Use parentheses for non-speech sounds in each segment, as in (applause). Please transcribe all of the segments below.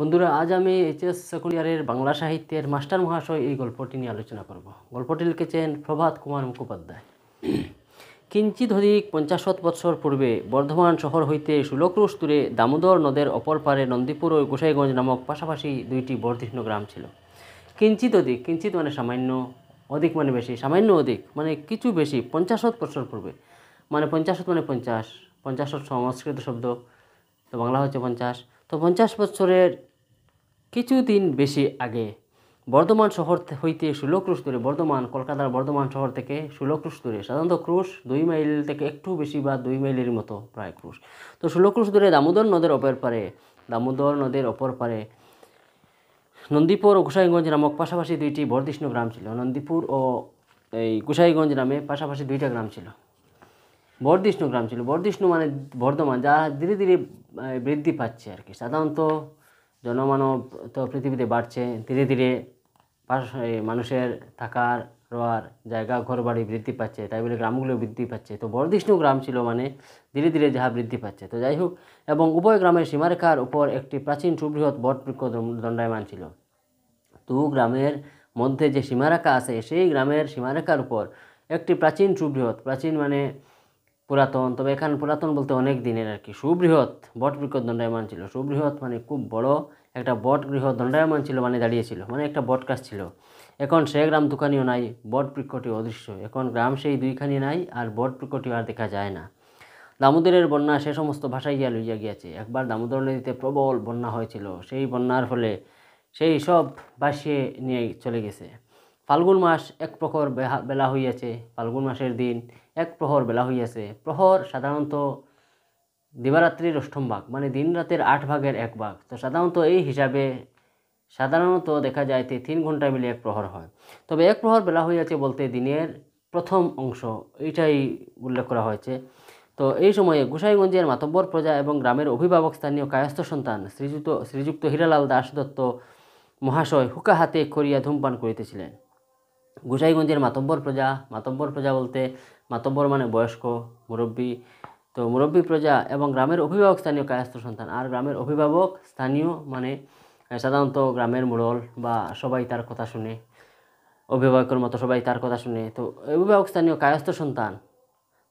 বন্ধুরা আজ আমি এইচএস সেকেন্ড ইয়ারের বাংলা সাহিত্যের মাস্টার মহাশয় এই গল্পটি নিয়ে আলোচনা করব গল্পটি লিখেছেন প্রভাত কুমার মুখোপাধ্যায় কিঞ্চিত অধিক পঞ্চাশত বৎসর পূর্বে বর্ধমান শহর হইতে ষোলক্রুশ দূরে দামোদর নদের অপর পারে নন্দীপুর ও গোসাইগঞ্জ নামক পাশাপাশি দুইটি বর্ধিষ্ণ গ্রাম ছিল কিঞ্চিত অধিক কিঞ্চিত মানে সামান্য অধিক মানে বেশি সামান্য অধিক মানে কিছু বেশি পঞ্চাশত বৎসর পূর্বে মানে পঞ্চাশত মানে পঞ্চাশ পঞ্চাশত সংস্কৃত শব্দ তো বাংলা হচ্ছে পঞ্চাশ তো পঞ্চাশ বছরের কিছুদিন বেশি আগে বর্ধমান শহর হইতে ষোলো দূরে বর্ধমান কলকাতার বর্ধমান শহর থেকে ষোলো দূরে সাধারণত ক্রুশ দুই মাইল থেকে একটু বেশি বা দুই মাইলের মতো প্রায় ক্রুশ তো ষোলো দূরে দামোদর নদের অপর পারে দামোদর নদের অপর পারে নন্দীপুর ও গোসাইগঞ্জ নামক পাশাপাশি দুইটি বর্ধিষ্ণু গ্রাম ছিল নন্দীপুর ও এই গোসাইগঞ্জ নামে পাশাপাশি দুইটা গ্রাম ছিল বর্ধিষ্ণু গ্রাম ছিল বর্ধিষ্ণু মানে বর্ধমান যা ধীরে ধীরে বৃদ্ধি পাচ্ছে আর কি সাধারণত জনমানব তো পৃথিবীতে বাড়ছে ধীরে ধীরে মানুষের থাকার রোয়ার জায়গা ঘর বাড়ি বৃদ্ধি পাচ্ছে তাই বলে গ্রামগুলো বৃদ্ধি পাচ্ছে তো বর্ধিষ্ণু গ্রাম ছিল মানে ধীরে ধীরে যাহা বৃদ্ধি পাচ্ছে তো যাই হোক এবং উভয় গ্রামের সীমারেখার উপর একটি প্রাচীন সুবৃহৎ বটবৃক্ষ দণ্ডায়মান ছিল তু গ্রামের মধ্যে যে সীমারেখা আছে সেই গ্রামের সীমারেখার উপর একটি প্রাচীন সুবৃহৎ প্রাচীন মানে পুরাতন তবে এখানে পুরাতন বলতে অনেক দিনের আর কি সুবৃহৎ বটবৃক্ষ দণ্ডায়মান ছিল সুবৃহৎ মানে খুব বড় একটা বট গৃহ দণ্ডায়মান ছিল মানে দাঁড়িয়েছিল মানে একটা বটগাছ ছিল এখন সে গ্রাম দুখানিও নাই বটবৃক্ষটি অদৃশ্য এখন গ্রাম সেই দুইখানি নাই আর বটবৃক্ষটি আর দেখা যায় না দামোদরের বন্যা সে সমস্ত ভাষায় গিয়া লইয়া গিয়াছে একবার দামোদর নদীতে প্রবল বন্যা হয়েছিল সেই বন্যার ফলে সেই সব ভাসিয়ে নিয়ে চলে গেছে ফাল্গুন মাস এক প্রহর বেলা হইয়াছে ফাল্গুন মাসের দিন এক প্রহর বেলা হইয়াছে প্রহর সাধারণত দিবারাত্রির অষ্টম ভাগ মানে দিন রাতের আট ভাগের এক ভাগ তো সাধারণত এই হিসাবে সাধারণত দেখা যায় তিন ঘন্টা মিলে এক প্রহর হয় তবে এক প্রহর বেলা হইয়াছে বলতে দিনের প্রথম অংশ এইটাই উল্লেখ করা হয়েছে তো এই সময়ে গোসাইগঞ্জের মাতব্বর প্রজা এবং গ্রামের অভিভাবক স্থানীয় কায়স্থ সন্তান শ্রীযুক্ত শ্রীযুক্ত হীরালাল দাস দত্ত মহাশয় হুকা হাতে করিয়া ধূমপান করিতেছিলেন গোসাইগঞ্জের মাতব্বর প্রজা মাতব্বর প্রজা বলতে মাতব্বর মানে বয়স্ক মুরব্বী তো মুরব্বী প্রজা এবং গ্রামের অভিভাবক স্থানীয় কায়স্থ সন্তান আর গ্রামের অভিভাবক স্থানীয় মানে সাধারণত গ্রামের মোড়ল বা সবাই তার কথা শুনে অভিভাবকের মতো সবাই তার কথা শুনে তো অভিভাবক স্থানীয় কায়স্থ সন্তান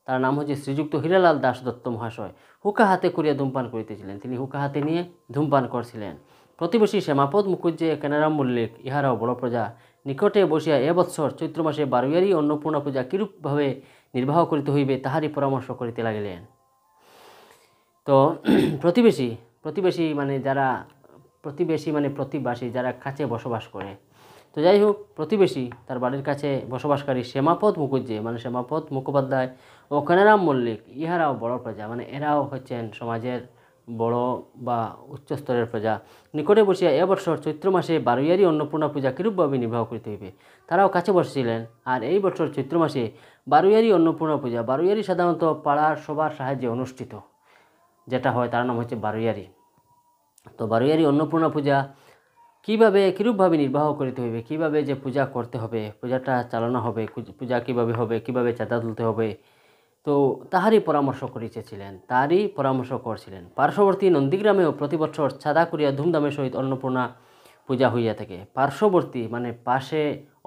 তার নাম হচ্ছে শ্রীযুক্ত হীরালাল দাস দত্ত মহাশয় হুকা হাতে করিয়া ধূমপান করিতেছিলেন তিনি হুকা হাতে নিয়ে ধূমপান করছিলেন প্রতিবেশী শ্যামাপদ মুখুজ্জে কেনারাম মল্লিক ইহারাও বড় প্রজা নিকটে বসিয়া এবৎসর চৈত্র মাসে বারোয়ারি অন্নপূর্ণা পূজা কিরূপভাবে নির্বাহ করিতে হইবে তাহারই পরামর্শ করিতে লাগিলেন তো (clears throat) প্রতিবেশী প্রতিবেশী মানে যারা প্রতিবেশী মানে প্রতিবাসী যারা কাছে বসবাস করে তো যাই হোক প্রতিবেশী তার বাড়ির কাছে বসবাসকারী শ্যামাপদ মুখুজ্জে মানে শ্যামাপদ মুখোপাধ্যায় ও কেনারাম মল্লিক ইহারাও বড় প্রজা মানে এরাও হচ্ছেন সমাজের বড় বা উচ্চস্তরের প্রজা নিকটে বসিয়া এবছর চৈত্র মাসে বারোয়ারি অন্নপূর্ণা পূজা কিরূপভাবে নির্বাহ করিতে হইবে তারাও কাছে বসেছিলেন আর এই বছর চৈত্র মাসে বারোয়ারি অন্নপূর্ণা পূজা বারোয়ারি সাধারণত পাড়ার সবার সাহায্যে অনুষ্ঠিত যেটা হয় তার নাম হচ্ছে বারোয়ারি তো বারোয়ারি অন্নপূর্ণা পূজা কীভাবে কীরূপভাবে নির্বাহ করিতে হইবে কীভাবে যে পূজা করতে হবে পূজাটা চালানো হবে পূজা কীভাবে হবে কীভাবে চাঁদা তুলতে হবে তো তাহারই পরামর্শ করিতেছিলেন তারই পরামর্শ করছিলেন পার্শ্ববর্তী নন্দীগ্রামেও প্রতি বছর ছাদা করিয়া ধুমধামের সহিত অন্নপূর্ণা পূজা হইয়া থাকে পার্শ্ববর্তী মানে পাশে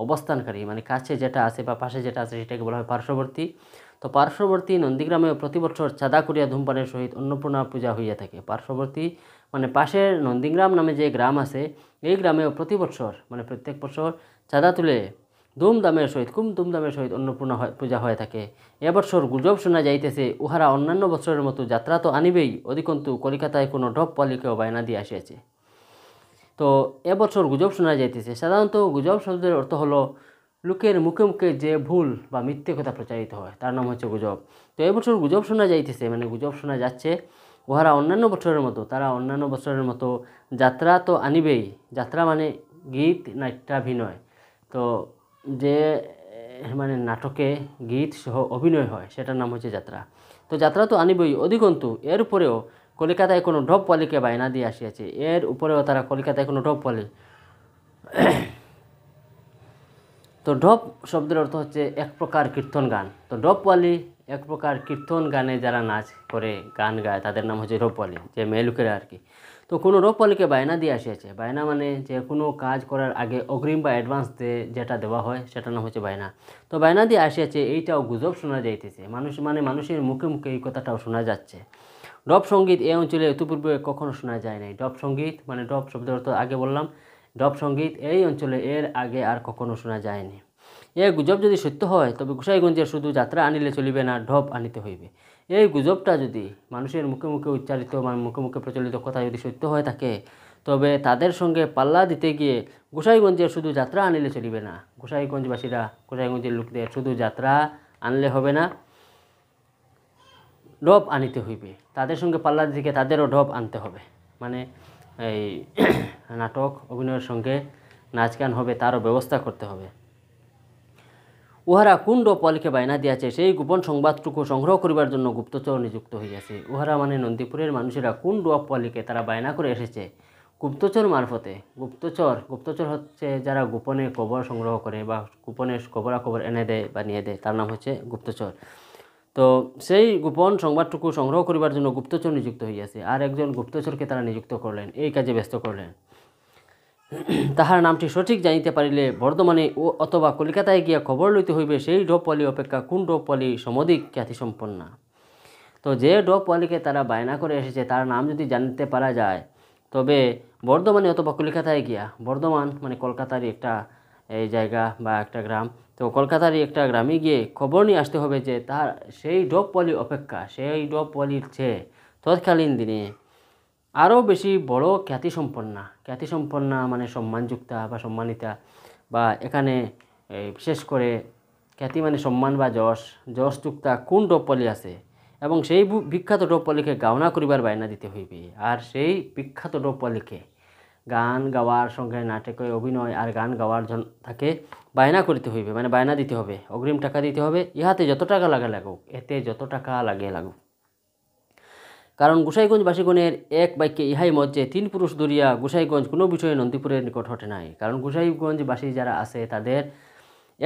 অবস্থানকারী মানে কাছে যেটা আছে বা পাশে যেটা আছে সেটাকে বলা হয় পার্শ্ববর্তী তো পার্শ্ববর্তী নন্দীগ্রামেও প্রতি বছর ছাদা করিয়া ধূমপানের সহিত অন্নপূর্ণা পূজা হইয়া থাকে পার্শ্ববর্তী মানে পাশের নন্দীগ্রাম নামে যে গ্রাম আছে এই গ্রামেও প্রতি বছর মানে প্রত্যেক বছর ছাদা তুলে ধুমধামের সহিত খুব ধুমধামের সহিত অন্নপূর্ণা পূজা হয়ে থাকে এবছর গুজব শোনা যাইতেছে উহারা অন্যান্য বছরের মতো যাত্রা তো আনিবেই অধিকন্তু কলিকাতায় কোনো ঢপ পালিকেও বায়না দিয়ে আসিয়াছে তো এবছর গুজব শোনা যাইতেছে সাধারণত গুজব শব্দের অর্থ হলো লোকের মুখে মুখে যে ভুল বা মিথ্যে কথা প্রচারিত হয় তার নাম হচ্ছে গুজব তো এবছর গুজব শোনা যাইতেছে মানে গুজব শোনা যাচ্ছে উহারা অন্যান্য বছরের মতো তারা অন্যান্য বছরের মতো যাত্রা তো আনিবেই যাত্রা মানে গীত নাট্যাভিনয় তো যে মানে নাটকে গীত সহ অভিনয় হয় সেটার নাম হচ্ছে যাত্রা তো যাত্রা তো আনিবই অধিকন্তু এর উপরেও কলিকাতায় কোনো ঢপ পালিকে বায়না দিয়ে আসিয়াছে এর উপরেও তারা কলিকাতায় কোনো ঢপ পালি তো ঢপ শব্দের অর্থ হচ্ছে এক প্রকার কীর্তন গান তো ঢপওয়ালি এক প্রকার কীর্তন গানে যারা নাচ করে গান গায় তাদের নাম হচ্ছে ঢপওয়ালি যে মেয়ে লোকেরা আর কি তো কোনো রোপলিকে বায়না দিয়ে আসিয়াছে বায়না মানে যে কোনো কাজ করার আগে অগ্রিম বা অ্যাডভান্স যেটা দেওয়া হয় সেটা নাম হচ্ছে বায়না তো বায়না দিয়ে আসিয়াছে এইটাও গুজব শোনা যাইতেছে মানুষ মানে মানুষের মুখে মুখে এই কথাটাও শোনা যাচ্ছে ডপ সঙ্গীত এই অঞ্চলে ইতিপূর্বে কখনো শোনা যায় নাই ডপ সঙ্গীত মানে ডপ শব্দ অর্থ আগে বললাম ডপ সঙ্গীত এই অঞ্চলে এর আগে আর কখনো শোনা যায়নি এ গুজব যদি সত্য হয় তবে গোসাইগঞ্জের শুধু যাত্রা আনিলে চলিবে না ডপ আনিতে হইবে এই গুজবটা যদি মানুষের মুখে মুখে উচ্চারিত মুখে মুখে প্রচলিত কথা যদি সত্য হয়ে থাকে তবে তাদের সঙ্গে পাল্লা দিতে গিয়ে গোসাইগঞ্জের শুধু যাত্রা আনিলে চলিবে না গোসাইগঞ্জবাসীরা গোসাইগঞ্জের লোকদের শুধু যাত্রা আনলে হবে না ডব আনিতে হইবে তাদের সঙ্গে পাল্লা দিতে তাদেরও ডব আনতে হবে মানে এই (clears throat) নাটক অভিনয়ের সঙ্গে নাচ গান হবে তারও ব্যবস্থা করতে হবে উহারা কোন পলকে বায়না দিয়াছে সেই গোপন সংবাদটুকু সংগ্রহ করিবার জন্য গুপ্তচর নিযুক্ত হইয়াছে উহারা মানে নন্দীপুরের মানুষেরা কোন ডপলকে তারা বায়না করে এসেছে গুপ্তচর মারফতে গুপ্তচর গুপ্তচর হচ্ছে যারা গোপনে খবর সংগ্রহ করে বা গোপনে খবরাখবর এনে দেয় বা নিয়ে দেয় তার নাম হচ্ছে গুপ্তচর তো সেই গোপন সংবাদটুকু সংগ্রহ করিবার জন্য গুপ্তচর নিযুক্ত হইয়াছে আর একজন গুপ্তচরকে তারা নিযুক্ত করলেন এই কাজে ব্যস্ত করলেন তাহার নামটি সঠিক জানিতে পারিলে বর্ধমানে ও অথবা কলিকাতায় গিয়া খবর লইতে হইবে সেই ডোপালি অপেক্ষা কোন ডোপালি সমধিক খ্যাতিসম্পন্না তো যে ডোপালিকে তারা বায়না করে এসেছে তার নাম যদি জানতে পারা যায় তবে বর্ধমানে অথবা কলিকাতায় গিয়া বর্ধমান মানে কলকাতারই একটা এই জায়গা বা একটা গ্রাম তো কলকাতারই একটা গ্রামে গিয়ে খবর নিয়ে আসতে হবে যে তার সেই ডোপালি অপেক্ষা সেই ডোপালির চেয়ে তৎকালীন দিনে আরও বেশি বড় খ্যাতিসম্পন্না খ্যাতিসম্পন্না মানে সম্মানযুক্তা বা সম্মানিতা বা এখানে বিশেষ করে খ্যাতি মানে সম্মান বা যশ যশযুক্তা কোন ডোপলি আছে এবং সেই বিখ্যাত ডোপলিকে গাওনা করিবার বায়না দিতে হইবে আর সেই বিখ্যাত ডোপলিকে গান গাওয়ার সঙ্গে নাটকে অভিনয় আর গান গাওয়ার জন্য তাকে বায়না করিতে হইবে মানে বায়না দিতে হবে অগ্রিম টাকা দিতে হবে ইহাতে যত টাকা লাগে লাগুক এতে যত টাকা লাগে লাগুক কারণ বাসীগণের এক বাক্যে ইহাই মত যে তিন পুরুষ ধরিয়া গোসাইগঞ্জ কোনো বিষয়ে নন্দীপুরের নিকট হটে নাই কারণ বাসী যারা আছে তাদের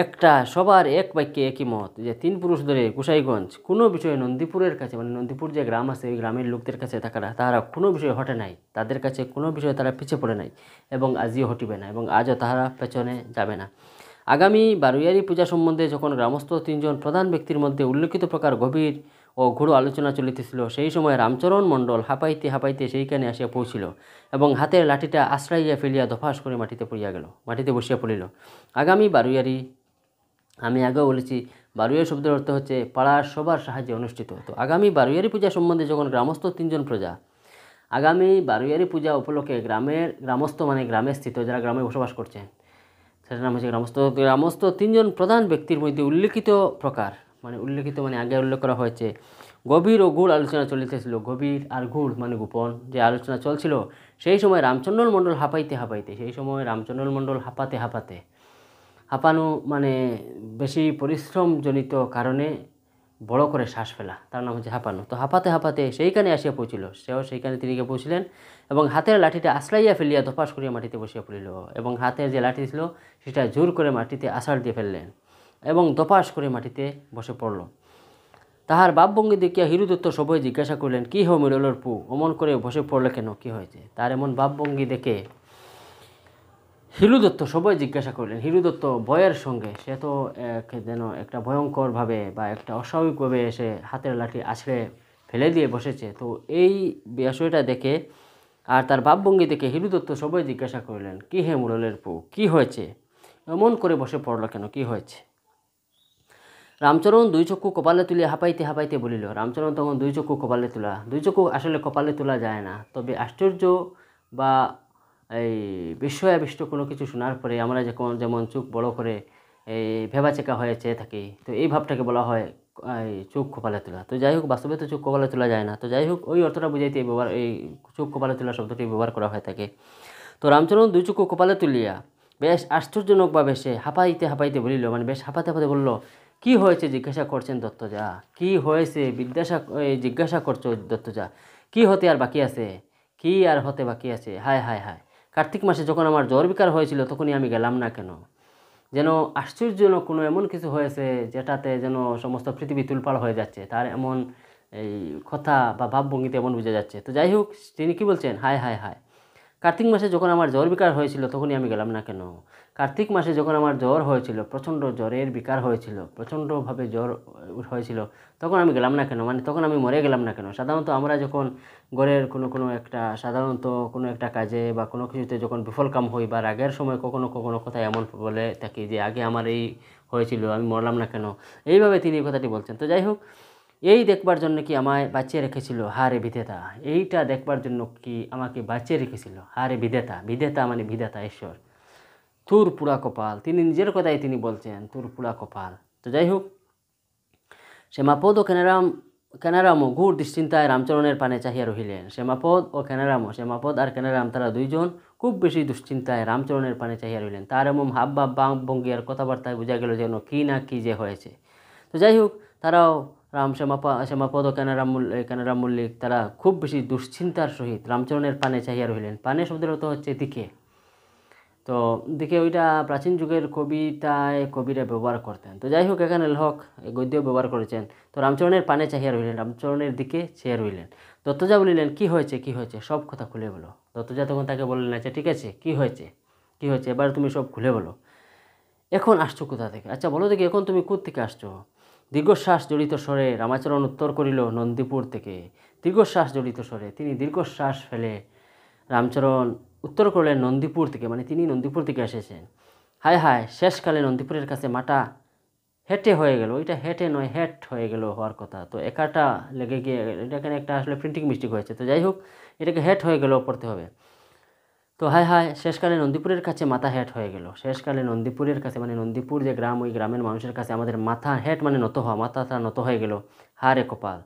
একটা সবার এক বাক্যে একই মত যে তিন পুরুষ ধরে গোসাইগঞ্জ কোনো বিষয়ে নন্দীপুরের কাছে মানে নন্দীপুর যে গ্রাম আছে ওই গ্রামের লোকদের কাছে থাকারা তাহারা কোনো বিষয়ে হটে নাই তাদের কাছে কোনো বিষয়ে তারা পিছিয়ে পড়ে নাই এবং আজিও হটিবে না এবং আজও তাহারা পেছনে যাবে না আগামী বারুয়ারি পূজা সম্বন্ধে যখন গ্রামস্থ তিনজন প্রধান ব্যক্তির মধ্যে উল্লেখিত প্রকার গভীর ও ঘুরো আলোচনা চলিতেছিল সেই সময় রামচরণ মণ্ডল হাঁপাইতে হাঁপাইতে সেইখানে আসিয়া পৌঁছিল এবং হাতের লাঠিটা আশ্রাইয়া ফেলিয়া ধপাস করে মাটিতে পড়িয়া গেল মাটিতে বসিয়া পড়িল আগামী বারুয়ারি আমি আগেও বলেছি বারুয়ারি শব্দের অর্থ হচ্ছে পাড়ার সবার সাহায্যে অনুষ্ঠিত তো আগামী বারুয়ারি পূজা সম্বন্ধে যখন গ্রামস্থ তিনজন প্রজা আগামী বারুয়ারি পূজা উপলক্ষে গ্রামের গ্রামস্থ মানে গ্রামে স্থিত যারা গ্রামে বসবাস করছেন সেটার নাম হচ্ছে গ্রামস্থ গ্রামস্থ তিনজন প্রধান ব্যক্তির মধ্যে উল্লিখিত প্রকার মানে উল্লেখিত মানে আগে উল্লেখ করা হয়েছে গভীর ও গুড় আলোচনা চলিতেছিল গভীর আর গুড় মানে গোপন যে আলোচনা চলছিল সেই সময় রামচন্দ্র মণ্ডল হাঁপাইতে হাঁপাইতে সেই সময় রামচন্দ্র মণ্ডল হাঁপাতে হাঁপাতে হাঁপানো মানে বেশি পরিশ্রমজনিত কারণে বড় করে শ্বাস ফেলা তার নাম হচ্ছে হাঁপানো তো হাঁপাতে হাঁপাতে সেইখানে আসিয়া পৌঁছিল সেও সেইখানে তিনি গিয়ে পৌঁছিলেন এবং হাতের লাঠিটা আশ্রাইয়া ফেলিয়া ধপাস করিয়া মাটিতে বসিয়া পড়িল এবং হাতের যে লাঠি ছিল সেটা জোর করে মাটিতে আষাড় দিয়ে ফেললেন এবং দপাস করে মাটিতে বসে পড়ল তাহার বাপভঙ্গি দেখিয়া হিরুদত্ত সবই জিজ্ঞাসা করলেন কী হো মিরলের পু অমন করে বসে পড়লে কেন কী হয়েছে তার এমন বাপভঙ্গি দেখে হিরুদত্ত সবাই জিজ্ঞাসা করলেন হিরুদত্ত বয়ের সঙ্গে সে তো এক যেন একটা ভয়ঙ্করভাবে বা একটা অস্বাভাবিকভাবে এসে হাতের লাঠি আছড়ে ফেলে দিয়ে বসেছে তো এই বিষয়টা দেখে আর তার ভাবভঙ্গি দেখে হিরুদত্ত সবাই জিজ্ঞাসা করলেন কী হে মুরলের পু কী হয়েছে এমন করে বসে পড়লো কেন কী হয়েছে রামচরণ দুই চক্ষু কপালে তুলে হাঁপাইতে হাঁপাইতে বলিল রামচরণ তখন দুই চক্ষু কপালে তোলা দুই চক্ষু আসলে কপালে তোলা যায় না তবে আশ্চর্য বা এই বিস্ময়াবিষ্ট কোনো কিছু শোনার পরে আমরা যখন যেমন চোখ বড় করে এই চেকা হয়ে চেয়ে থাকি তো এই ভাবটাকে বলা হয় এই চোখ কপালে তোলা তো যাই হোক বাস্তবে তো চোখ কপালে তোলা যায় না তো যাই হোক ওই অর্থটা বুঝাইতে ব্যবহার এই চোখ কপালে তোলা শব্দটি ব্যবহার করা হয়ে থাকে তো রামচরণ দুই চক্ষু কপালে তুলিয়া বেশ আশ্চর্যজনকভাবে সে হাঁপাইতে হাঁপাইতে বলিল মানে বেশ হাঁপাতে হাঁপাতে বললো কি হয়েছে জিজ্ঞাসা করছেন দত্তজা কি হয়েছে বিদ্যাসা জিজ্ঞাসা করছো দত্তজা কি হতে আর বাকি আছে কি আর হতে বাকি আছে হায় হায় হায় কার্তিক মাসে যখন আমার জ্বর বিকার হয়েছিল তখনই আমি গেলাম না কেন যেন আশ্চর্যজনক কোনো এমন কিছু হয়েছে যেটাতে যেন সমস্ত পৃথিবী তুলপাল হয়ে যাচ্ছে তার এমন এই কথা বা ভাবভঙ্গিতে এমন বোঝা যাচ্ছে তো যাই হোক তিনি কী বলছেন হায় হায় হায় কার্তিক মাসে যখন আমার জ্বর বিকার হয়েছিল তখনই আমি গেলাম না কেন কার্তিক মাসে যখন আমার জ্বর হয়েছিল প্রচণ্ড জ্বরের বিকার হয়েছিল প্রচণ্ডভাবে জ্বর হয়েছিল তখন আমি গেলাম না কেন মানে তখন আমি মরে গেলাম না কেন সাধারণত আমরা যখন ঘরের কোনো কোনো একটা সাধারণত কোনো একটা কাজে বা কোনো কিছুতে যখন বিফলকাম হই বা রাগের সময় কখনো কখনো কথা এমন বলে থাকি যে আগে আমার এই হয়েছিল আমি মরলাম না কেন এইভাবে তিনি কথাটি বলছেন তো যাই হোক এই দেখবার জন্য কি আমায় বাঁচিয়ে রেখেছিল হারে বিধেতা এইটা দেখবার জন্য কি আমাকে বাঁচিয়ে রেখেছিল হারে বিধেতা বিধেতা মানে বিধেতা ঈশ্বর তুর পুরা কপাল তিনি নিজের কথাই তিনি বলছেন তুর পুরা কপাল তো যাই হোক শ্যামাপদ ও কেনারাম কেনারামও ঘুর দুশ্চিন্তায় রামচরণের পানে চাহিয়া রহিলেন শ্যামাপদ ও কেনারামও শ্যামাপদ আর কেনারাম তারা দুইজন খুব বেশি দুশ্চিন্তায় রামচরণের পানে চাহিয়া রহিলেন তার এমন হাব বা বাম ভঙ্গি আর কথাবার্তায় বোঝা গেল যেন কী না কী যে হয়েছে তো যাই হোক তারাও রাম শ্যামাপা শ্যামাপদ ও কেনারাম কেনারাম মল্লিক তারা খুব বেশি দুশ্চিন্তার সহিত রামচরণের পানে চাহিয়া রহিলেন পানে শব্দের হচ্ছে দিকে তো দেখি ওইটা প্রাচীন যুগের কবিতায় কবিরা ব্যবহার করতেন তো যাই হোক এখানে লেখক গদ্য ব্যবহার করেছেন তো রামচরণের পানে চাহিয়া রইলেন রামচরণের দিকে চেয়ে রইলেন দত্তজা বলিলেন কি হয়েছে কি হয়েছে সব কথা খুলে বলো দত্তজা তখন তাকে বললেন আচ্ছা ঠিক আছে কি হয়েছে কি হয়েছে এবার তুমি সব খুলে বলো এখন আসছো কোথা থেকে আচ্ছা বলো দেখি এখন তুমি থেকে আসছো দীর্ঘশ্বাস জড়িত স্বরে রামাচরণ উত্তর করিল নন্দীপুর থেকে দীর্ঘশ্বাস জড়িত স্বরে তিনি দীর্ঘশ্বাস ফেলে রামচরণ উত্তর করলেন নন্দীপুর থেকে মানে তিনি নন্দীপুর থেকে এসেছেন হায় হায় শেষকালে নন্দীপুরের কাছে মাটা হেঁটে হয়ে গেল ওইটা হেঁটে নয় হেট হয়ে গেল হওয়ার কথা তো একাটা লেগে গিয়ে এখানে একটা আসলে প্রিন্টিং মিস্টেক হয়েছে তো যাই হোক এটাকে হেট হয়ে গেল পড়তে হবে তো হায় হায় শেষকালে নন্দীপুরের কাছে মাথা হেট হয়ে গেল শেষকালে নন্দীপুরের কাছে মানে নন্দীপুর যে গ্রাম ওই গ্রামের মানুষের কাছে আমাদের মাথা হেট মানে নত হওয়া মাথাটা নত হয়ে গেল হারে কপাল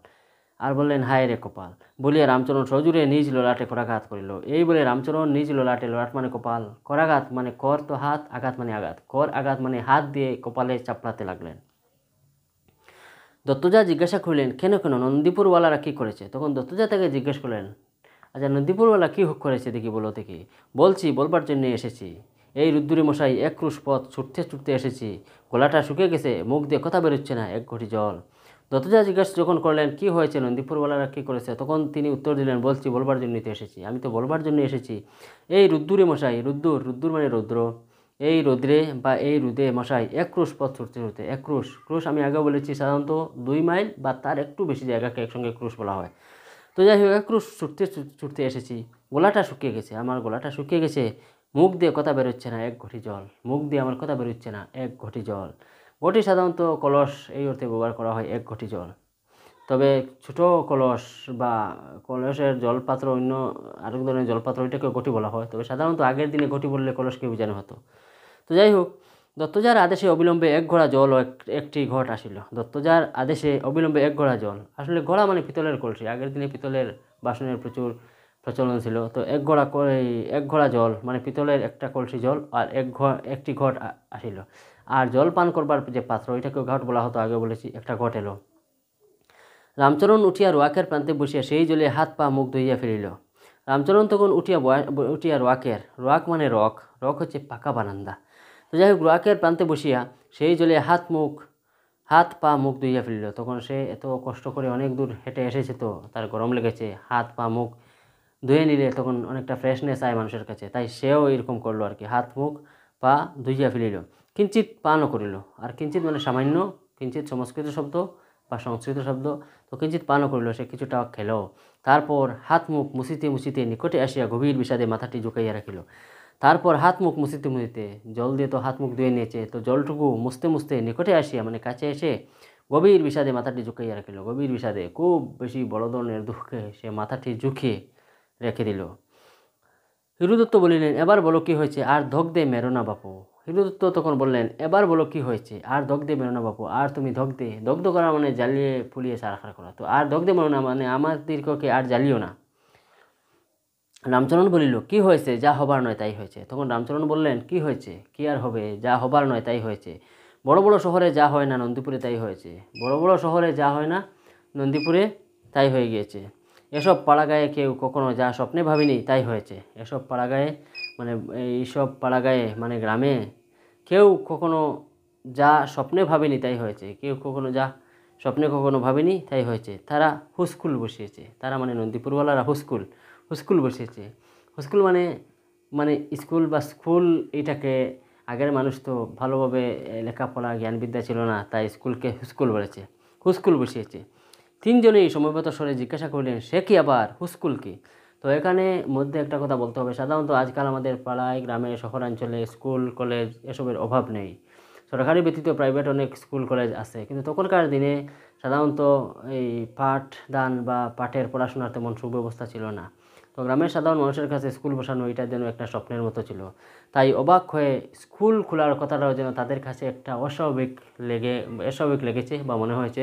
আর বললেন হায় রে কপাল বলিয়া রামচরণ সজুরে নিজ ললাটে করাঘাত করিল এই বলে রামচরণ নিজ ললাটে ললাট মানে কপাল করাঘাত মানে কর তো হাত আঘাত মানে আঘাত কর আঘাত মানে হাত দিয়ে কপালে চাপড়াতে লাগলেন দত্তজা জিজ্ঞাসা করলেন কেন কেন নন্দীপুরওয়ালারা কী করেছে তখন দত্তজা তাকে জিজ্ঞেস করলেন আচ্ছা নন্দীপুরওয়ালা কী হোক করেছে দেখি বলো দেখি বলছি বলবার জন্যে এসেছি এই রুদ্দুরি মশাই এক ক্রুশ পথ ছুটতে ছুটতে এসেছি গলাটা শুকে গেছে মুখ দিয়ে কথা বেরোচ্ছে না এক ঘটি জল দত্তজা জিজ্ঞাসা যখন করলেন কি হয়েছে নন্দীপুরওয়ালারা কী করেছে তখন তিনি উত্তর দিলেন বলছি বলবার জন্যই তো এসেছি আমি তো বলবার জন্য এসেছি এই রুদ্দুরে মশাই রুদ্দুর রুদ্দুর মানে রৌদ্র এই রুদ্রে বা এই রুদে মশাই এক ক্রুশ পথ ছুটতে ছুটতে এক ক্রুশ ক্রুশ আমি আগে বলেছি সাধারণত দুই মাইল বা তার একটু বেশি জায়গাকে একসঙ্গে ক্রুশ বলা হয় তো যাই হোক এক ক্রুশ ছুটতে ছুটতে এসেছি গলাটা শুকিয়ে গেছে আমার গলাটা শুকিয়ে গেছে মুখ দিয়ে কথা বেরোচ্ছে না এক ঘটি জল মুখ দিয়ে আমার কথা বেরোচ্ছে না এক ঘটি জল ঘটি সাধারণত কলস এই অর্থে ব্যবহার করা হয় এক ঘটি জল তবে ছোট কলস বা কলসের জলপাত্র অন্য আরেক ধরনের জলপাত্র ওইটাকে ঘটি বলা হয় তবে সাধারণত আগের দিনে ঘটি বললে কলসকে বোঝানো হতো তো যাই হোক দত্তজার আদেশে অবিলম্বে এক ঘোড়া জল ও একটি ঘট আসিল দত্তজার আদেশে অবিলম্বে এক ঘোড়া জল আসলে ঘোড়া মানে পিতলের কলসি আগের দিনে পিতলের বাসনের প্রচুর প্রচলন ছিল তো এক ঘোড়া এক ঘোড়া জল মানে পিতলের একটা কলসি জল আর এক ঘ একটি ঘট আসিল আর জল পান করবার যে পাত্র ওইটাকেও ঘাট বলা হতো আগে বলেছি একটা ঘট এলো রামচরণ উঠিয়া রোয়াকের প্রান্তে বসিয়া সেই জলে হাত পা মুখ ধুইয়া ফেলিল রামচরণ তখন উঠিয়া উঠিয়া রোয়াকের রোয়াক মানে রক রক হচ্ছে পাকা বারান্দা তো যাই হোক রোয়াকের প্রান্তে বসিয়া সেই জলে হাত মুখ হাত পা মুখ ধুইয়া ফেলিল তখন সে এত কষ্ট করে অনেক দূর হেঁটে এসেছে তো তার গরম লেগেছে হাত পা মুখ ধুয়ে নিলে তখন অনেকটা ফ্রেশনেস আয় মানুষের কাছে তাই সেও এরকম করলো আর কি হাত মুখ পা ধুইয়া ফেলিল কিঞ্চিত পানও করিল আর কিঞ্চিত মানে সামান্য কিঞ্চিত সংস্কৃত শব্দ বা সংস্কৃত শব্দ তো কিঞ্চিত পানও করিল সে কিছুটা খেল তারপর হাত মুখ মুছিতে মুছিতে নিকটে আসিয়া গভীর বিষাদে মাথাটি ঝুঁকাইয়া রাখিল তারপর হাত মুখ মুছিতে মুছিতে জল দিয়ে তো হাত মুখ ধুয়ে নিয়েছে তো জলটুকু মুছতে মুছতে নিকটে আসিয়া মানে কাছে এসে গভীর বিষাদে মাথাটি ঝুঁকাইয়া রাখিল গভীর বিষাদে খুব বেশি বড় ধরনের দুঃখে সে মাথাটি ঝুঁকিয়ে রেখে দিল হিরুদত্ত বলিলেন এবার বলো কি হয়েছে আর ধক দে মেরো না বাপু হিরুদত্ত তখন বললেন এবার বলো কি হয়েছে আর দগ্ধে মেরো না বাপু আর তুমি দগ্ধে দগ্ধ করা মানে জ্বালিয়ে ফুলিয়ে সারাখার করা তো আর দগ্ধে মেরো না মানে আমার দীর্ঘকে আর জ্বালিও না রামচরণ বলিল কি হয়েছে যা হবার নয় তাই হয়েছে তখন রামচরণ বললেন কি হয়েছে কি আর হবে যা হবার নয় তাই হয়েছে বড় বড় শহরে যা হয় না নন্দীপুরে তাই হয়েছে বড় বড় শহরে যা হয় না নন্দীপুরে তাই হয়ে গিয়েছে এসব পাড়াগায়ে কেউ কখনো যা স্বপ্নে ভাবিনি তাই হয়েছে এসব পাড়াগায়ে মানে এইসব পাড়াগায়ে মানে গ্রামে কেউ কখনো যা স্বপ্নে ভাবেনি তাই হয়েছে কেউ কখনো যা স্বপ্নে কখনো ভাবেনি তাই হয়েছে তারা হুস্কুল বসিয়েছে তারা মানে নন্দীপুরওয়ালারা হুস্কুল হুস্কুল বসিয়েছে হুস্কুল মানে মানে স্কুল বা স্কুল এটাকে আগের মানুষ তো ভালোভাবে লেখাপড়া জ্ঞানবিদ্যা ছিল না তাই স্কুলকে হুস্কুল বলেছে হুস্কুল বসিয়েছে তিনজনেই সমবেত স্বরে জিজ্ঞাসা করলেন সে কি আবার হুস্কুল কি তো এখানে মধ্যে একটা কথা বলতে হবে সাধারণত আজকাল আমাদের পাড়ায় গ্রামে শহরাঞ্চলে স্কুল কলেজ এসবের অভাব নেই সরকারি ব্যতীত প্রাইভেট অনেক স্কুল কলেজ আছে কিন্তু তখনকার দিনে সাধারণত এই পাঠ দান বা পাঠের পড়াশোনার তেমন সুব্যবস্থা ছিল না তো গ্রামের সাধারণ মানুষের কাছে স্কুল বসানো এটা যেন একটা স্বপ্নের মতো ছিল তাই অবাক হয়ে স্কুল খোলার কথাটাও যেন তাদের কাছে একটা অস্বাভাবিক লেগে অস্বাভাবিক লেগেছে বা মনে হয়েছে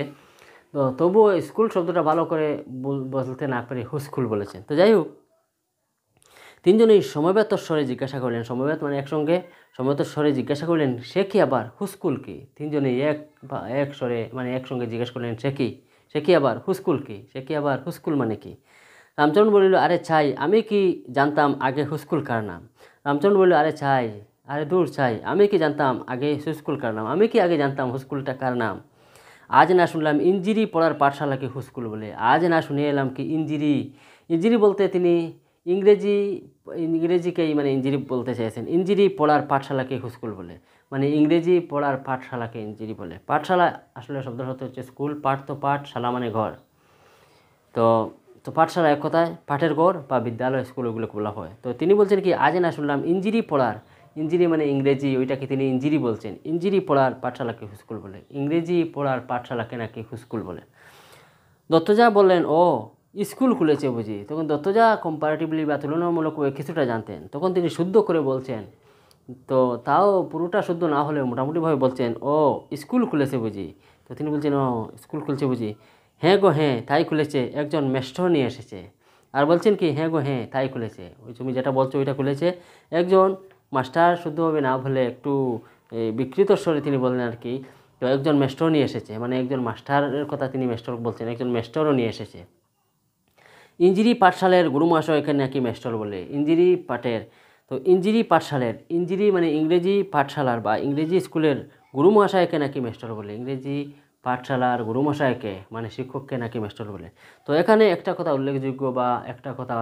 তো তবুও স্কুল শব্দটা ভালো করে বলতে না হু হুস্কুল বলেছেন তো যাই হোক তিনজনই সমবেত স্বরে জিজ্ঞাসা করলেন সমবেত মানে একসঙ্গে সমবেত স্বরে জিজ্ঞাসা করলেন সে কি আবার হুস্কুল কি তিনজনেই এক বা এক স্বরে মানে একসঙ্গে জিজ্ঞাসা করলেন সে কি সে কি আবার হুস্কুল কি সে কি আবার হুস্কুল মানে কি রামচরণ বলিল আরে ছাই আমি কি জানতাম আগে হুস্কুল কার নাম রামচরণ বলিল আরে ছাই আরে দূর ছাই আমি কি জানতাম আগে হুস্কুল কার নাম আমি কি আগে জানতাম হুস্কুলটা কার নাম আজ না শুনলাম ইঞ্জিরি পড়ার পাঠশালাকে হুস্কুল বলে আজ না শুনে এলাম কি ইঞ্জিরি ইঞ্জিরি বলতে তিনি ইংরেজি ইংরেজিকেই মানে ইঞ্জিরি বলতে চাইছেন ইঞ্জিরি পড়ার পাঠশালাকে হুস্কুল বলে মানে ইংরেজি পড়ার পাঠশালাকে ইঞ্জিরি বলে পাঠশালা আসলে শব্দ শব্দ হচ্ছে স্কুল পাঠ তো পাঠ শালা মানে ঘর তো তো পাঠশালা এক কথায় পাঠের ঘর বা বিদ্যালয় স্কুল ওগুলোকে বলা হয় তো তিনি বলছেন কি আজ না শুনলাম ইঞ্জিরি পড়ার ইঞ্জিরি মানে ইংরেজি ওইটাকে তিনি ইঞ্জিরি বলছেন ইঞ্জিরি পড়ার পাঠশালাকে হুস্কুল বলে ইংরেজি পড়ার পাঠশালাকে নাকি হুস্কুল বলে দত্তজা বললেন ও স্কুল খুলেছে বুঝি তখন দত্তজা কম্পারেটিভলি বা তুলনামূলক কিছুটা জানতেন তখন তিনি শুদ্ধ করে বলছেন তো তাও পুরোটা শুদ্ধ না হলেও মোটামুটিভাবে বলছেন ও স্কুল খুলেছে বুঝি তো তিনি বলছেন ও স্কুল খুলছে বুঝি হ্যাঁ গো হ্যাঁ তাই খুলেছে একজন মেষ্টর নিয়ে এসেছে আর বলছেন কি হ্যাঁ গো হ্যাঁ তাই খুলেছে ওই তুমি যেটা বলছো ওইটা খুলেছে একজন মাস্টার শুদ্ধভাবে না বলে একটু বিকৃত স্বরে তিনি বললেন আর কি তো একজন মেস্টর নিয়ে এসেছে মানে একজন মাস্টারের কথা তিনি মেস্টর বলছেন একজন মেস্টরও নিয়ে এসেছে ইঞ্জিরি পাঠশালের গুরুমাশয় এখানে নাকি মেস্টর বলে ইঞ্জিরি পাঠের তো ইঞ্জিরি পাঠশালের ইঞ্জিরি মানে ইংরেজি পাঠশালার বা ইংরেজি স্কুলের গুরু নাকি মেস্টর বলে ইংরেজি পাঠশালার গুরু মহাশয়কে মানে শিক্ষককে নাকি মেস্টর বলে তো এখানে একটা কথা উল্লেখযোগ্য বা একটা কথা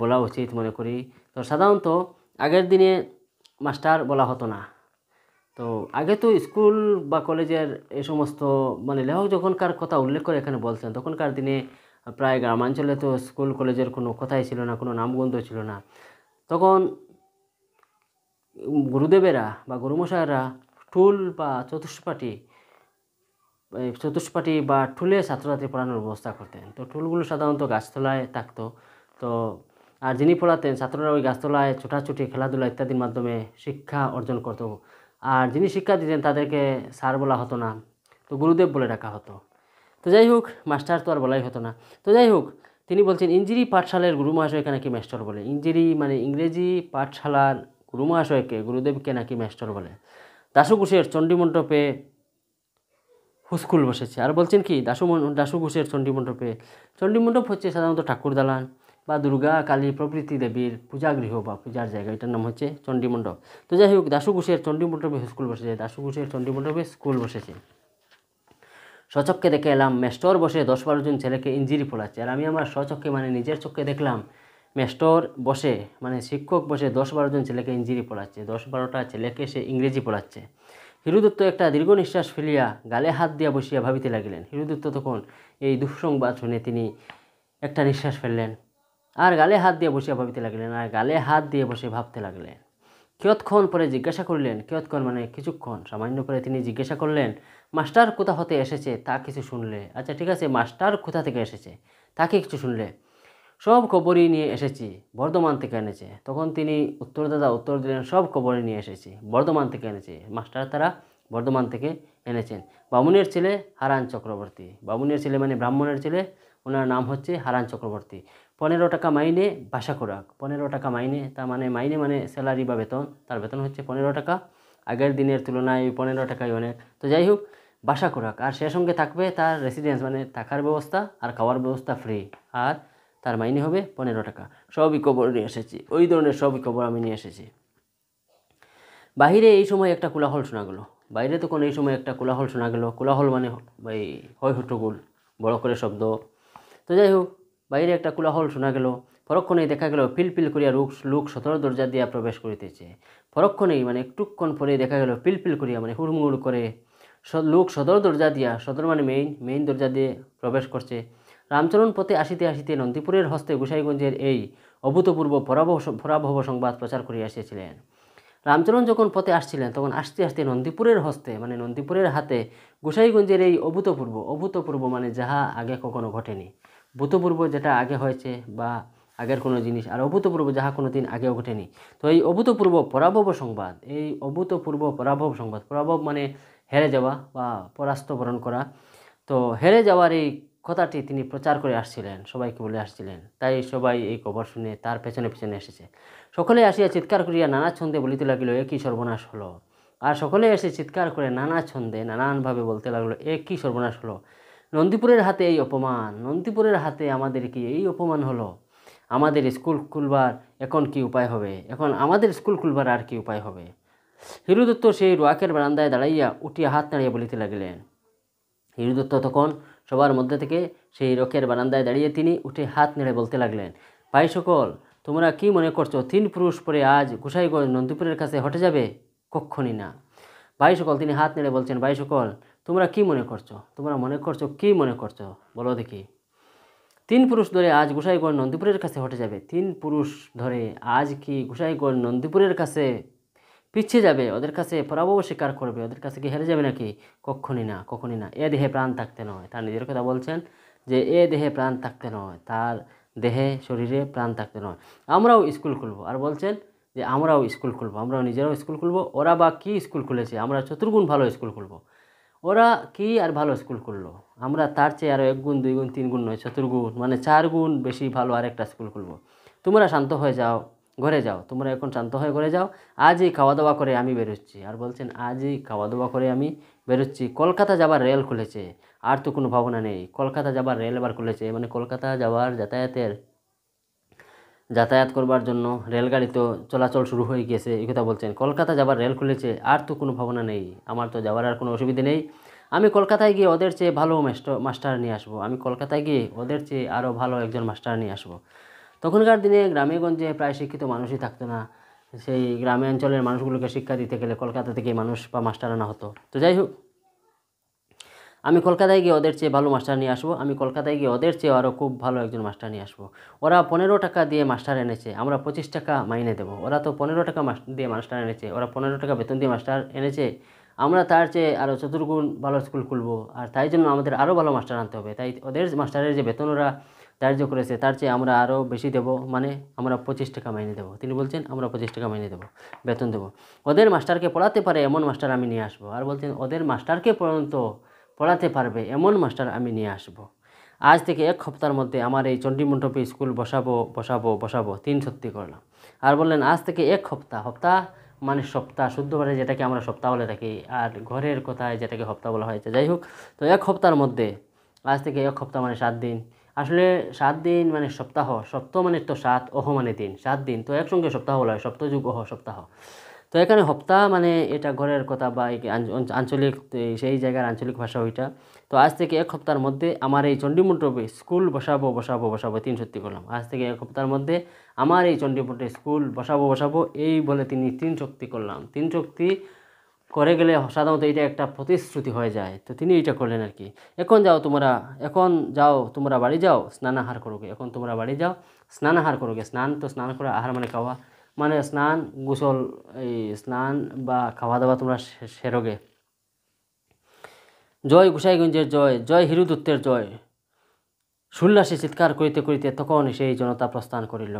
বলা উচিত মনে করি তো সাধারণত আগের দিনে মাস্টার বলা হতো না তো আগে তো স্কুল বা কলেজের এই সমস্ত মানে লেখক যখনকার কথা উল্লেখ করে এখানে বলছেন তখনকার দিনে প্রায় গ্রামাঞ্চলে তো স্কুল কলেজের কোনো কথাই ছিল না কোনো নামগন্ধ ছিল না তখন গুরুদেবেরা বা গুরুমশাইরা টুল বা চতুষ্পাঠী চতুষ্পাঠী বা টুলে ছাত্রছাত্রী পড়ানোর ব্যবস্থা করতেন তো টুলগুলো সাধারণত গাছতলায় থাকতো তো আর যিনি পড়াতেন ছাত্ররা ওই গাছতলায় ছোটাছুটি খেলাধুলা ইত্যাদির মাধ্যমে শিক্ষা অর্জন করত আর যিনি শিক্ষা দিতেন তাদেরকে স্যার বলা হতো না তো গুরুদেব বলে ডাকা হতো তো যাই হোক মাস্টার তো আর বলাই হতো না তো যাই হোক তিনি বলছেন ইঞ্জিরি পাঠশালার গুরু মহাশয়কে নাকি মাস্টার বলে ইঞ্জিরি মানে ইংরেজি পাঠশালার গুরু মহাশয়কে গুরুদেবকে নাকি মাস্টার বলে দাশু চণ্ডীমণ্ডপে হুস্কুল বসেছে আর বলছেন কি দাশু দাশু চণ্ডীমণ্ডপে চণ্ডীমণ্ডপ হচ্ছে সাধারণত ঠাকুর দালান বা দুর্গা কালী প্রভৃতি দেবীর পূজাগৃহ বা পূজার জায়গা এটার নাম হচ্ছে চণ্ডীমণ্ডপ তো যাই হোক দাসুঘোষের চণ্ডীমণ্ডপে স্কুল বসেছে দাসুঘোষের চণ্ডীমণ্ডপে স্কুল বসেছে স্বচক্ষে দেখে এলাম মেস্টর বসে দশ বারো জন ছেলেকে ইঞ্জিরি ফোলাচ্ছে আর আমি আমার স্বচক্ষে মানে নিজের চক্ষে দেখলাম মেস্টর বসে মানে শিক্ষক বসে দশ বারো জন ছেলেকে ইঞ্জিরি পড়াচ্ছে দশ বারোটা ছেলেকে সে ইংরেজি পড়াচ্ছে হিরুদত্ত একটা দীর্ঘ নিঃশ্বাস ফেলিয়া গালে হাত দিয়া বসিয়া ভাবিতে লাগিলেন হিরুদত্ত তখন এই দুঃসংবাদ শুনে তিনি একটা নিঃশ্বাস ফেললেন আর গালে হাত দিয়ে বসিয়া ভাবিতে লাগলেন আর গালে হাত দিয়ে বসে ভাবতে লাগলেন কিয়ৎক্ষণ পরে জিজ্ঞাসা করলেন কিয়ৎক্ষণ মানে কিছুক্ষণ সামান্য পরে তিনি জিজ্ঞাসা করলেন মাস্টার কোথা হতে এসেছে তা কিছু শুনলে আচ্ছা ঠিক আছে মাস্টার কোথা থেকে এসেছে তাকে কিছু শুনলে সব খবরই নিয়ে এসেছি বর্ধমান থেকে এনেছে তখন তিনি উত্তরদাতা উত্তর দিলেন সব খবরই নিয়ে এসেছি বর্ধমান থেকে এনেছে মাস্টার তারা বর্ধমান থেকে এনেছেন বামুনের ছেলে হারান চক্রবর্তী বামুনের ছেলে মানে ব্রাহ্মণের ছেলে ওনার নাম হচ্ছে হারান চক্রবর্তী পনেরো টাকা মাইনে বাসা খোরাক পনেরো টাকা মাইনে তার মানে মাইনে মানে স্যালারি বা বেতন তার বেতন হচ্ছে পনেরো টাকা আগের দিনের তুলনায় পনেরো টাকায় অনেক তো যাই হোক বাসা খোরাক আর সে সঙ্গে থাকবে তার রেসিডেন্স মানে থাকার ব্যবস্থা আর খাওয়ার ব্যবস্থা ফ্রি আর তার মাইনে হবে পনেরো টাকা সবই খবর নিয়ে এসেছি ওই ধরনের সবই খবর আমি নিয়ে এসেছি বাহিরে এই সময় একটা কোলাহল শোনা গেলো বাইরে তখন এই সময় একটা কোলাহল শোনা গেলো কোলাহল মানে এই হয় হট্টগোল বড় করে শব্দ তো যাই হোক বাইরে একটা কোলাহল শোনা গেল পরক্ষণেই দেখা গেল পিলপিল করিয়া রুক লুক সতর দরজা দিয়া প্রবেশ করিতেছে পরক্ষণেই মানে একটুক্ষণ পরে দেখা গেল পিলপিল করিয়া মানে হুড়মুড় করে লোক সদর দরজা দিয়া সদর মানে মেইন মেইন দরজা দিয়ে প্রবেশ করছে রামচরণ পথে আসিতে আসিতে নন্দীপুরের হস্তে গোসাইগঞ্জের এই অভূতপূর্ব পরাভ পরাভব সংবাদ প্রচার করিয়া আসিয়াছিলেন রামচরণ যখন পথে আসছিলেন তখন আসতে আসতে নন্দীপুরের হস্তে মানে নন্দীপুরের হাতে গোসাইগঞ্জের এই অভূতপূর্ব অভূতপূর্ব মানে যাহা আগে কখনো ঘটেনি ভূতপূর্ব যেটা আগে হয়েছে বা আগের কোনো জিনিস আর অভূতপূর্ব যাহা কোনো দিন আগেও ঘটেনি তো এই অভূতপূর্ব পরাভব সংবাদ এই অভূতপূর্ব পরাভব সংবাদ পরাভব মানে হেরে যাওয়া বা পরাস্তবরণ করা তো হেরে যাওয়ার এই কথাটি তিনি প্রচার করে আসছিলেন সবাইকে বলে আসছিলেন তাই সবাই এই খবর শুনে তার পেছনে পেছনে এসেছে সকলে আসিয়া চিৎকার করিয়া নানা ছন্দে বলিতে লাগিল একই সর্বনাশ হলো আর সকলে এসে চিৎকার করে নানা ছন্দে নানানভাবে বলতে লাগলো একই সর্বনাশ হলো নন্দীপুরের হাতে এই অপমান নন্দীপুরের হাতে আমাদের কি এই অপমান হলো আমাদের স্কুল খুলবার এখন কি উপায় হবে এখন আমাদের স্কুল খুলবার আর কি উপায় হবে হিরুদত্ত সেই রোয়াকের বারান্দায় দাঁড়াইয়া উঠিয়া হাত নাড়িয়া বলিতে লাগিলেন হিরুদত্ত তখন সবার মধ্যে থেকে সেই রকের বারান্দায় দাঁড়িয়ে তিনি উঠে হাত নেড়ে বলতে লাগলেন ভাই সকল তোমরা কি মনে করছো তিন পুরুষ পরে আজ গোসাইগঞ্জ নন্দীপুরের কাছে হটে যাবে কক্ষণই না ভাই সকল তিনি হাত নেড়ে বলছেন ভাই সকল তোমরা কি মনে করছো তোমরা মনে করছো কি মনে করছো বলো দেখি তিন পুরুষ ধরে আজ গোসাইগড় নন্দীপুরের কাছে হটে যাবে তিন পুরুষ ধরে আজ কি গোসাইগড় নন্দীপুরের কাছে পিছিয়ে যাবে ওদের কাছে পরাভব স্বীকার করবে ওদের কাছে কি হেরে যাবে নাকি কখনই না কখনই না এ দেহে প্রাণ থাকতে নয় তার নিজের কথা বলছেন যে এ দেহে প্রাণ থাকতে নয় তার দেহে শরীরে প্রাণ থাকতে নয় আমরাও স্কুল খুলবো আর বলছেন যে আমরাও স্কুল খুলবো আমরাও নিজেরাও স্কুল খুলবো ওরা বা কী স্কুল খুলেছে আমরা চতুর্গুণ ভালো স্কুল খুলবো ওরা কি আর ভালো স্কুল করলো আমরা তার চেয়ে আরও এক গুণ দুই গুণ তিন গুণ নয় চতুর্গুণ মানে চার গুণ বেশি ভালো আরেকটা স্কুল খুলবো তোমরা শান্ত হয়ে যাও ঘরে যাও তোমরা এখন শান্ত হয়ে ঘরে যাও আজই খাওয়া দাওয়া করে আমি বেরোচ্ছি আর বলছেন আজই খাওয়া দাওয়া করে আমি বেরোচ্ছি কলকাতা যাবার রেল খুলেছে আর তো কোনো ভাবনা নেই কলকাতা যাবার রেল এবার খুলেছে মানে কলকাতা যাওয়ার যাতায়াতের যাতায়াত করবার জন্য রেলগাড়ি তো চলাচল শুরু হয়ে গিয়েছে এই কথা বলছেন কলকাতা যাবার রেল খুলেছে আর তো কোনো ভাবনা নেই আমার তো যাওয়ার আর কোনো অসুবিধে নেই আমি কলকাতায় গিয়ে ওদের চেয়ে ভালো মাস্টার নিয়ে আসবো আমি কলকাতায় গিয়ে ওদের চেয়ে আরও ভালো একজন মাস্টার নিয়ে আসবো তখনকার দিনে গ্রামেগঞ্জে প্রায় শিক্ষিত মানুষই থাকতো না সেই গ্রামে অঞ্চলের মানুষগুলোকে শিক্ষা দিতে গেলে কলকাতা থেকে মানুষ বা মাস্টার আনা হতো তো যাই হোক আমি কলকাতায় গিয়ে ওদের চেয়ে ভালো মাস্টার নিয়ে আসবো আমি কলকাতায় গিয়ে ওদের চেয়ে আরও খুব ভালো একজন মাস্টার নিয়ে আসবো ওরা পনেরো টাকা দিয়ে মাস্টার এনেছে আমরা পঁচিশ টাকা মাইনে দেবো ওরা তো পনেরো টাকা দিয়ে মাস্টার এনেছে ওরা পনেরো টাকা বেতন দিয়ে মাস্টার এনেছে আমরা তার চেয়ে আরও চতুর্গুণ ভালো স্কুল খুলবো আর তাই জন্য আমাদের আরও ভালো মাস্টার আনতে হবে তাই ওদের মাস্টারের যে বেতন ওরা ধার্য করেছে তার চেয়ে আমরা আরও বেশি দেব মানে আমরা পঁচিশ টাকা মাইনে দেবো তিনি বলছেন আমরা পঁচিশ টাকা মাইনে দেবো বেতন দেবো ওদের মাস্টারকে পড়াতে পারে এমন মাস্টার আমি নিয়ে আসবো আর বলছেন ওদের মাস্টারকে পর্যন্ত পড়াতে পারবে এমন মাস্টার আমি নিয়ে আসব আজ থেকে এক সপ্তাহের মধ্যে আমার এই চণ্ডীমণ্ডপে স্কুল বসাবো বসাবো বসাবো তিন সত্যি করলাম আর বললেন আজ থেকে এক সপ্তাহ সপ্তাহ মানে সপ্তাহ শুদ্ধভাবে যেটাকে আমরা সপ্তাহ বলে থাকি আর ঘরের কথায় যেটাকে সপ্তাহ বলা হয়েছে যাই হোক তো এক সপ্তাহের মধ্যে আজ থেকে এক সপ্তাহ মানে সাত দিন আসলে সাত দিন মানে সপ্তাহ সপ্তাহ মানে তো সাত অহ মানে তিন সাত দিন তো একসঙ্গে সপ্তাহ বলা হয় সপ্তাহ যুগ অহ সপ্তাহ তো এখানে হপ্তা মানে এটা ঘরের কথা বা আঞ্চলিক সেই জায়গার আঞ্চলিক ভাষা ওইটা তো আজ থেকে এক সপ্তাহের মধ্যে আমার এই চণ্ডীমণ্ডপে স্কুল বসাবো বসাবো বসাবো তিন সত্যি করলাম আজ থেকে এক সপ্তাহের মধ্যে আমার এই চণ্ডীমণ্ডপে স্কুল বসাবো বসাবো এই বলে তিনি তিন শক্তি করলাম তিন শক্তি করে গেলে সাধারণত এটা একটা প্রতিশ্রুতি হয়ে যায় তো তিনি এইটা করলেন আর কি এখন যাও তোমরা এখন যাও তোমরা বাড়ি যাও স্নানাহার করোগে এখন তোমরা বাড়ি যাও স্নানাহার করোগে স্নান তো স্নান করে আহার মানে খাওয়া মানে স্নান গোসল এই স্নান বা খাওয়া দাওয়া তোমরা সেরোগে জয় গোসাইগঞ্জের জয় জয় হিরুদত্তের জয় সুল্লাসে চিৎকার করিতে করিতে তখন সেই জনতা প্রস্থান করিল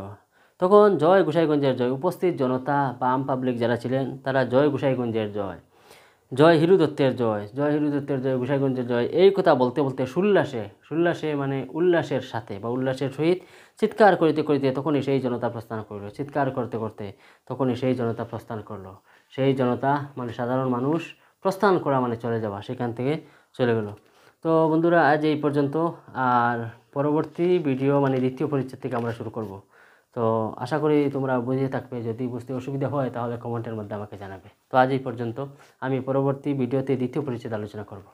তখন জয় গোসাইগঞ্জের জয় উপস্থিত জনতা বা আম পাবলিক যারা ছিলেন তারা জয় গোসাইগঞ্জের জয় জয় হিরু দত্তের জয় জয় হিরু দত্তের জয় গোসাইগঞ্জের জয় এই কথা বলতে বলতে সুল্লাসে সুল্লাসে মানে উল্লাসের সাথে বা উল্লাসের সহিত চিৎকার করিতে করিতে তখনই সেই জনতা প্রস্থান করল চিৎকার করতে করতে তখনই সেই জনতা প্রস্থান করলো সেই জনতা মানে সাধারণ মানুষ প্রস্থান করা মানে চলে যাওয়া সেখান থেকে চলে গেল তো বন্ধুরা আজ এই পর্যন্ত আর পরবর্তী ভিডিও মানে দ্বিতীয় পরিচয় থেকে আমরা শুরু করব তো আশা করি তোমরা বুঝে থাকবে যদি বুঝতে অসুবিধা হয় তাহলে কমেন্টের মধ্যে আমাকে জানাবে তো আজ এই পর্যন্ত আমি পরবর্তী ভিডিওতে দ্বিতীয় পরিচয় আলোচনা করব